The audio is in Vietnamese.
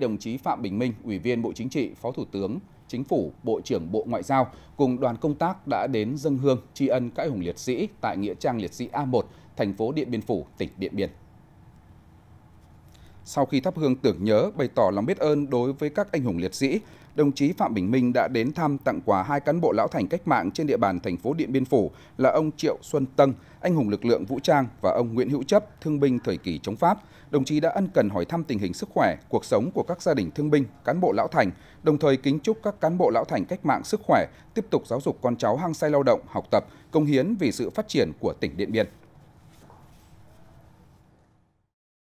Đồng chí Phạm Bình Minh, Ủy viên Bộ Chính trị, Phó Thủ tướng Chính phủ, Bộ trưởng Bộ Ngoại giao cùng đoàn công tác đã đến dân hương tri ân các hùng liệt sĩ tại Nghĩa trang Liệt sĩ A1, thành phố Điện Biên Phủ, tỉnh Điện Biên sau khi thắp hương tưởng nhớ bày tỏ lòng biết ơn đối với các anh hùng liệt sĩ, đồng chí Phạm Bình Minh đã đến thăm tặng quà hai cán bộ lão thành cách mạng trên địa bàn thành phố Điện Biên Phủ là ông Triệu Xuân Tân, anh hùng lực lượng vũ trang và ông Nguyễn Hữu Chấp, thương binh thời kỳ chống Pháp. Đồng chí đã ân cần hỏi thăm tình hình sức khỏe, cuộc sống của các gia đình thương binh, cán bộ lão thành, đồng thời kính chúc các cán bộ lão thành cách mạng sức khỏe, tiếp tục giáo dục con cháu hăng say lao động, học tập, công hiến vì sự phát triển của tỉnh Điện Biên.